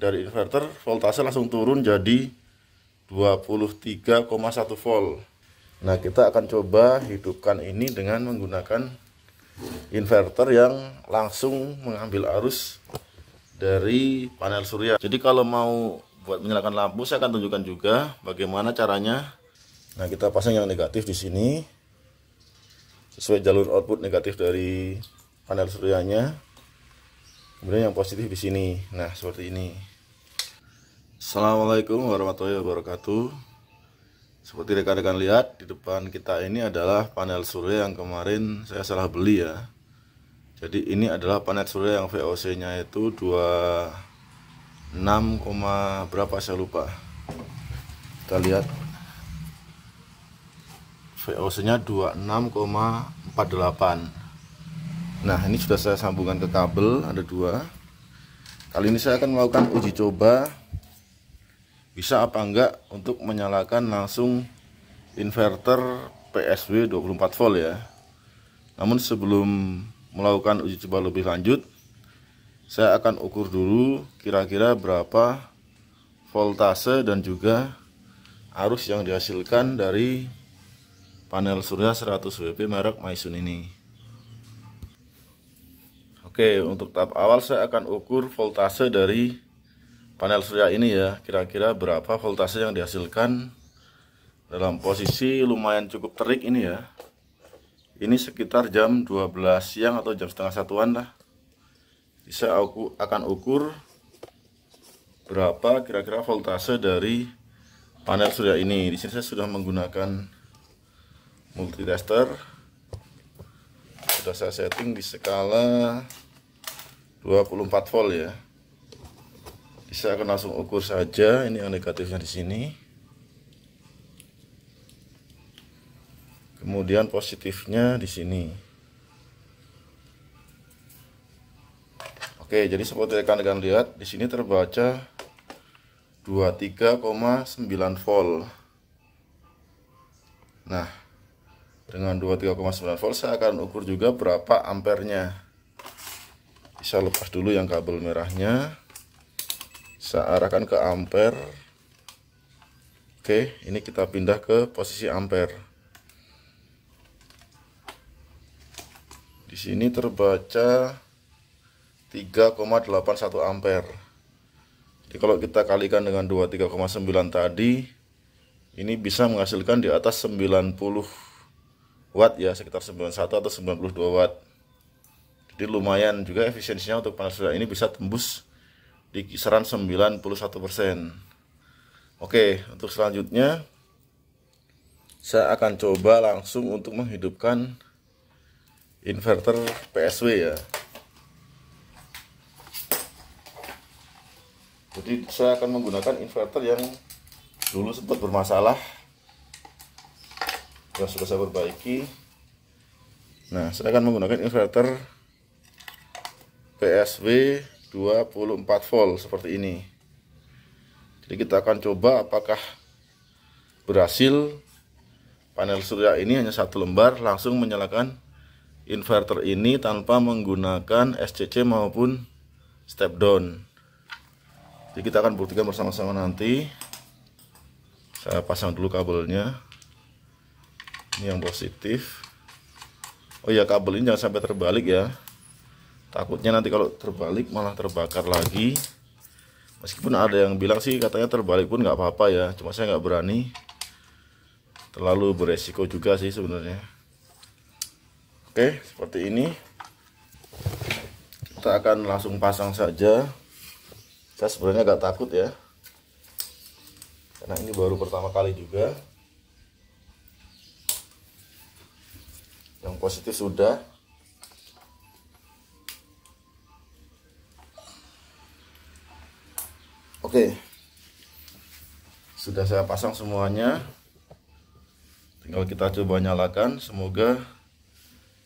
dari inverter voltase langsung turun jadi 23,1 volt nah kita akan coba hidupkan ini dengan menggunakan inverter yang langsung mengambil arus dari panel surya jadi kalau mau buat menyalakan lampu saya akan tunjukkan juga bagaimana caranya nah kita pasang yang negatif di sini sesuai jalur output negatif dari panel suryanya kemudian yang positif di sini nah seperti ini Assalamualaikum warahmatullahi wabarakatuh Seperti rekan-rekan lihat di depan kita ini adalah panel surya yang kemarin saya salah beli ya Jadi ini adalah panel surya yang VOC nya itu 26, berapa saya lupa Kita lihat VOC nya 26,48 Nah ini sudah saya sambungkan ke kabel ada dua Kali ini saya akan melakukan uji coba bisa apa enggak untuk menyalakan langsung inverter PSW 24 volt ya namun sebelum melakukan uji coba lebih lanjut saya akan ukur dulu kira-kira berapa voltase dan juga arus yang dihasilkan dari panel surya 100 WP merek Maisun ini Oke untuk tahap awal saya akan ukur voltase dari panel surya ini ya kira-kira berapa voltase yang dihasilkan dalam posisi lumayan cukup terik ini ya ini sekitar jam 12 siang atau jam setengah satuan lah bisa aku akan ukur berapa kira-kira voltase dari panel surya ini di sini saya sudah menggunakan multitester sudah saya setting di skala 24 volt ya saya akan langsung ukur saja ini yang negatifnya di sini kemudian positifnya di sini Oke, jadi seperti rekan-rekan lihat di sini terbaca 23,9 volt. Nah, dengan 23,9 volt saya akan ukur juga berapa ampernya. Bisa lepas dulu yang kabel merahnya saya arahkan ke ampere oke ini kita pindah ke posisi ampere di sini terbaca 3,81 ampere jadi kalau kita kalikan dengan 23,9 tadi ini bisa menghasilkan di atas 90 watt ya sekitar 91 atau 92 watt jadi lumayan juga efisiensinya untuk panel surya ini bisa tembus di kisaran 91%. Oke, untuk selanjutnya saya akan coba langsung untuk menghidupkan inverter PSW ya. Jadi saya akan menggunakan inverter yang dulu sempat bermasalah yang sudah saya perbaiki. Nah, saya akan menggunakan inverter PSW 24 volt seperti ini jadi kita akan coba apakah berhasil panel surya ini hanya satu lembar langsung menyalakan inverter ini tanpa menggunakan SCC maupun step down jadi kita akan buktikan bersama-sama nanti saya pasang dulu kabelnya ini yang positif oh ya kabel ini jangan sampai terbalik ya takutnya nanti kalau terbalik malah terbakar lagi meskipun ada yang bilang sih katanya terbalik pun nggak apa-apa ya cuma saya nggak berani terlalu beresiko juga sih sebenarnya oke seperti ini kita akan langsung pasang saja saya sebenarnya nggak takut ya karena ini baru pertama kali juga yang positif sudah Oke. Sudah saya pasang semuanya. Tinggal kita coba nyalakan, semoga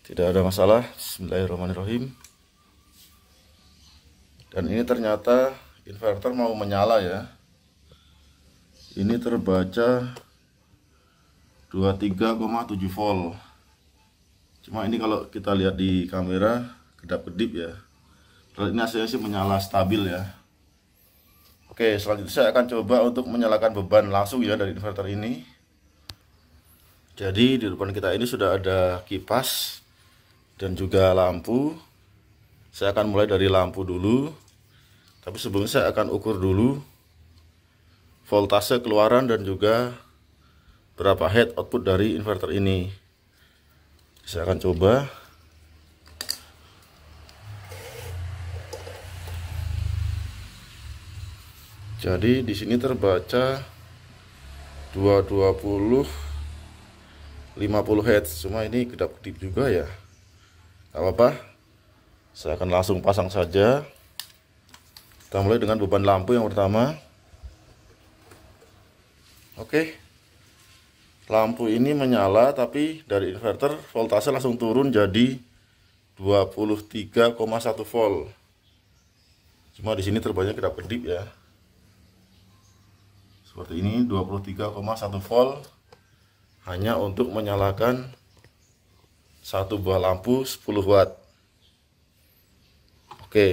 tidak ada masalah. Bismillahirrahmanirrahim. Dan ini ternyata inverter mau menyala ya. Ini terbaca 23,7 volt. Cuma ini kalau kita lihat di kamera kedap-kedip ya. Ini hasilnya sih menyala stabil ya. Oke, selanjutnya saya akan coba untuk menyalakan beban langsung ya dari inverter ini. Jadi di depan kita ini sudah ada kipas dan juga lampu. Saya akan mulai dari lampu dulu. Tapi sebelumnya saya akan ukur dulu voltase keluaran dan juga berapa head output dari inverter ini. Saya akan coba. jadi di sini terbaca 220 50 Hz cuma ini kedap-kedip juga ya Gak apa-apa saya akan langsung pasang saja kita mulai dengan beban lampu yang pertama oke lampu ini menyala tapi dari inverter voltase langsung turun jadi 23,1 volt cuma di sini terbanyak kedap-kedip ya seperti ini 23,1 volt hanya untuk menyalakan satu buah lampu 10 watt oke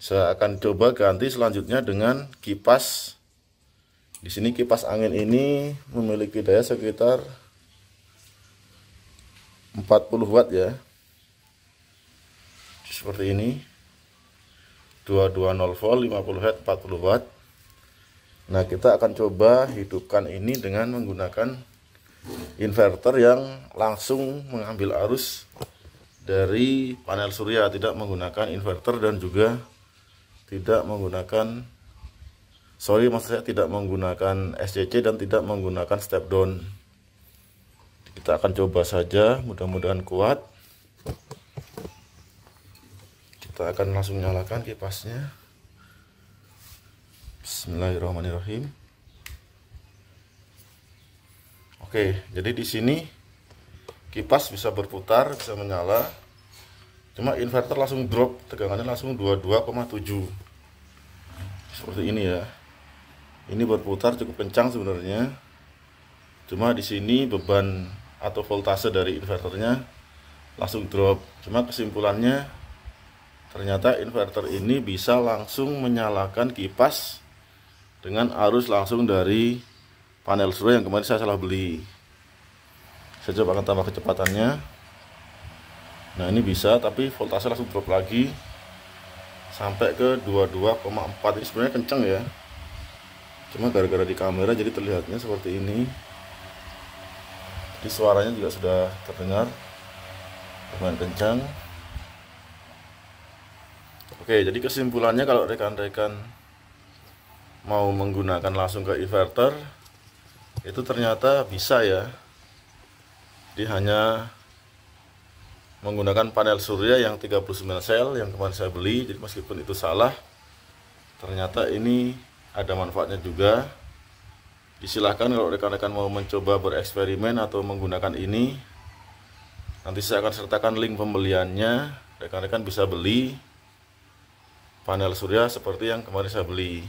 saya akan coba ganti selanjutnya dengan kipas di sini kipas angin ini memiliki daya sekitar 40 watt ya seperti ini 220 volt 50 watt 40 watt Nah kita akan coba hidupkan ini dengan menggunakan inverter yang langsung mengambil arus dari panel surya tidak menggunakan inverter dan juga tidak menggunakan sorry maksud saya tidak menggunakan SCC dan tidak menggunakan step down kita akan coba saja mudah-mudahan kuat kita akan langsung nyalakan kipasnya Bismillahirrahmanirrahim. Oke, jadi di sini kipas bisa berputar, bisa menyala. Cuma inverter langsung drop, tegangannya langsung 22,7. Seperti ini ya. Ini berputar cukup kencang sebenarnya. Cuma di sini beban atau voltase dari inverternya langsung drop. Cuma kesimpulannya ternyata inverter ini bisa langsung menyalakan kipas dengan arus langsung dari panel surya yang kemarin saya salah beli saya coba akan tambah kecepatannya nah ini bisa tapi voltase langsung drop lagi sampai ke 22,4 ini sebenarnya kenceng ya cuma gara-gara di kamera jadi terlihatnya seperti ini jadi suaranya juga sudah terdengar lumayan kencang oke jadi kesimpulannya kalau rekan-rekan mau menggunakan langsung ke inverter itu ternyata bisa ya jadi hanya menggunakan panel surya yang 39 sel yang kemarin saya beli jadi meskipun itu salah ternyata ini ada manfaatnya juga disilahkan kalau rekan-rekan mau mencoba bereksperimen atau menggunakan ini nanti saya akan sertakan link pembeliannya rekan-rekan bisa beli panel surya seperti yang kemarin saya beli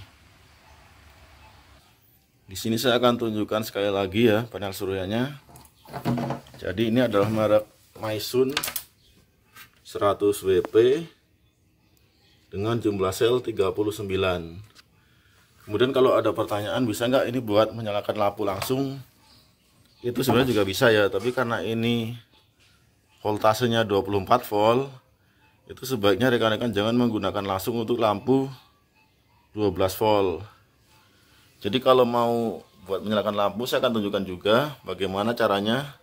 di sini saya akan tunjukkan sekali lagi ya panel suryanya. Jadi ini adalah merek Maisun 100 WP dengan jumlah sel 39. Kemudian kalau ada pertanyaan bisa nggak ini buat menyalakan lampu langsung? Itu sebenarnya juga bisa ya, tapi karena ini voltasenya 24 volt, itu sebaiknya rekan-rekan jangan menggunakan langsung untuk lampu 12 volt jadi kalau mau buat menyalakan lampu saya akan tunjukkan juga bagaimana caranya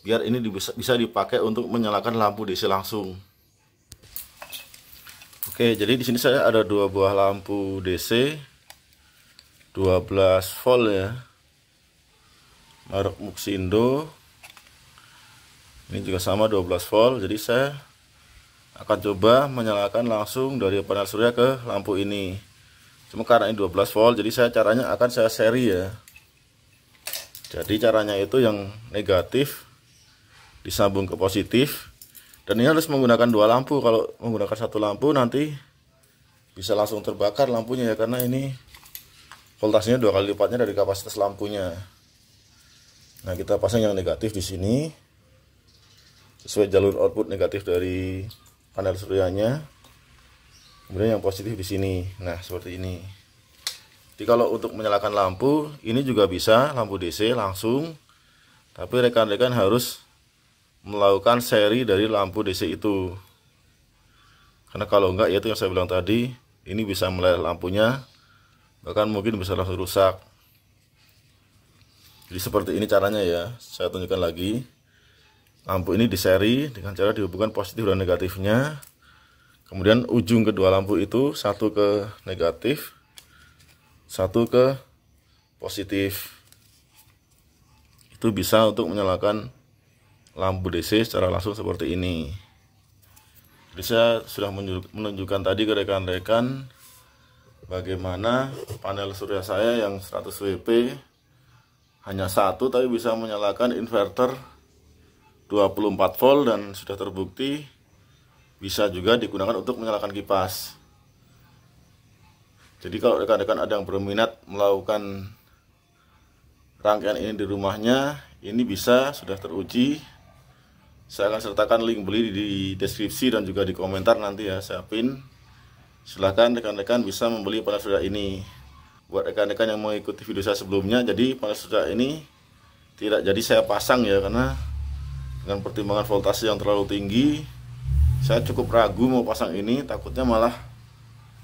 biar ini bisa, dipakai untuk menyalakan lampu DC langsung oke jadi di sini saya ada dua buah lampu DC 12 volt ya merek Muxindo ini juga sama 12 volt jadi saya akan coba menyalakan langsung dari panel surya ke lampu ini cuma karena ini 12 volt jadi saya caranya akan saya seri ya jadi caranya itu yang negatif disambung ke positif dan ini harus menggunakan dua lampu kalau menggunakan satu lampu nanti bisa langsung terbakar lampunya ya karena ini voltasenya dua kali lipatnya dari kapasitas lampunya nah kita pasang yang negatif di sini sesuai jalur output negatif dari panel suryanya kemudian yang positif di sini nah seperti ini jadi kalau untuk menyalakan lampu ini juga bisa lampu DC langsung tapi rekan-rekan harus melakukan seri dari lampu DC itu karena kalau enggak ya itu yang saya bilang tadi ini bisa meleleh lampunya bahkan mungkin bisa langsung rusak jadi seperti ini caranya ya saya tunjukkan lagi lampu ini diseri dengan cara dihubungkan positif dan negatifnya kemudian ujung kedua lampu itu satu ke negatif satu ke positif itu bisa untuk menyalakan lampu DC secara langsung seperti ini jadi saya sudah menunjukkan tadi ke rekan-rekan bagaimana panel surya saya yang 100 WP hanya satu tapi bisa menyalakan inverter 24 volt dan sudah terbukti bisa juga digunakan untuk menyalakan kipas jadi kalau rekan-rekan ada yang berminat melakukan rangkaian ini di rumahnya, ini bisa sudah teruji. Saya akan sertakan link beli di deskripsi dan juga di komentar nanti ya, saya pin. Silahkan rekan-rekan bisa membeli panel surya ini. Buat rekan-rekan yang mau ikuti video saya sebelumnya, jadi panel surya ini tidak jadi saya pasang ya, karena dengan pertimbangan voltase yang terlalu tinggi, saya cukup ragu mau pasang ini takutnya malah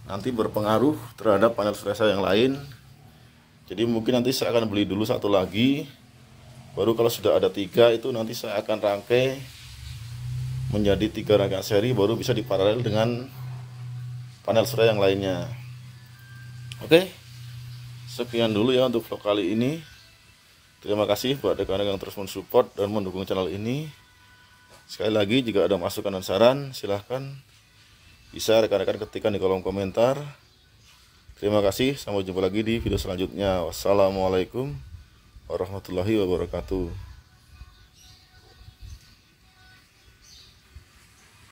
nanti berpengaruh terhadap panel stresa yang lain jadi mungkin nanti saya akan beli dulu satu lagi baru kalau sudah ada tiga itu nanti saya akan rangkai menjadi tiga rangkaian seri baru bisa diparalel dengan panel surya yang lainnya oke sekian dulu ya untuk vlog kali ini terima kasih buat rekan-rekan yang terus mensupport dan mendukung channel ini Sekali lagi jika ada masukan dan saran silahkan bisa rekan-rekan ketikkan di kolom komentar. Terima kasih, sampai jumpa lagi di video selanjutnya. Wassalamualaikum warahmatullahi wabarakatuh.